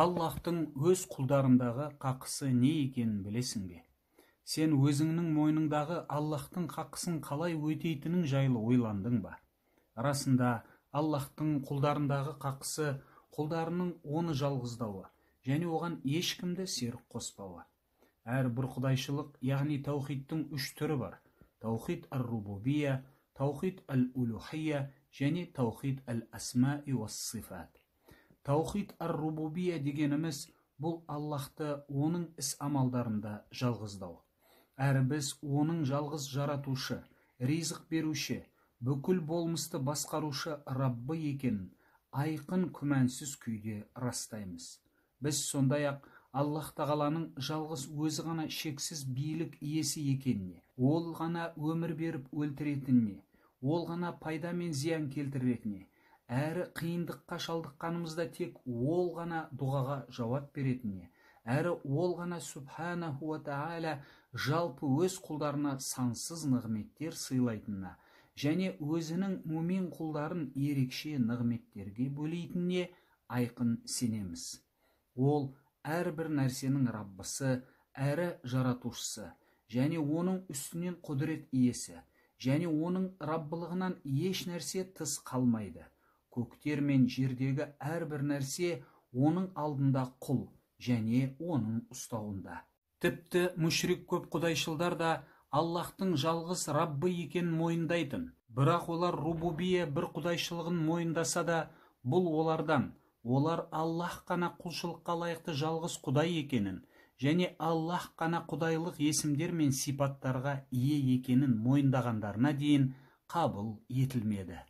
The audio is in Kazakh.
аллаһтың өз құлдарындағы қақысы не екенін білесің бе сен өзіңнің мойныңдағы аллаһтың қақысын қалай өтейтінің жайлы ойландың ба расында аллаһтың құлдарындағы қақысы құлдарының оны жалғыздауы және оған ешкімді серік қоспауы бір құдайшылық яғни таухидтың үш түрі бар таухид ар рубубия таухид әл улухия және таухид әл әсмаи уас таухид ар рубубия дегеніміз бұл аллахты оның іс амалдарында жалғыздау әрі біз оның жалғыз жаратушы ризық беруші бүкіл болмысты басқарушы раббы екенін айқын күмәнсіз күйде растаймыз біз сондай ақ аллах тағаланың жалғыз өзі ғана шексіз билік иесі екеніне ол ғана өмір беріп өлтіретініне ол ғана пайда мен зиян келтіретініне әрі қиындыққа шалдыққанымызда тек ол ғана дұғаға жауап беретініне әрі ол ғана субханаху уа тағала жалпы өз құлдарына сансыз нығметтер сыйлайтынына және өзінің мумин құлдарын ерекше нығметтерге бөлейтініне айқын сенеміз ол әрбір нәрсенің раббысы әрі жаратушысы және оның үстінен құдірет иесі және оның раббылығынан еш нәрсе тыс қалмайды көктер мен жердегі әрбір нәрсе оның алдында құл және оның ұстауында тіпті мүшрик көп құдайшылдар да аллаһтың жалғыз раббы екенін мойындайтын бірақ олар рубубия бір құдайшылығын мойындаса да бұл олардан олар аллаһ қана құлшылыққа лайықты жалғыз құдай екенін және аллаһ қана құдайлық есімдер мен сипаттарға ие екенін мойындағандарына дейін қабыл етілмеді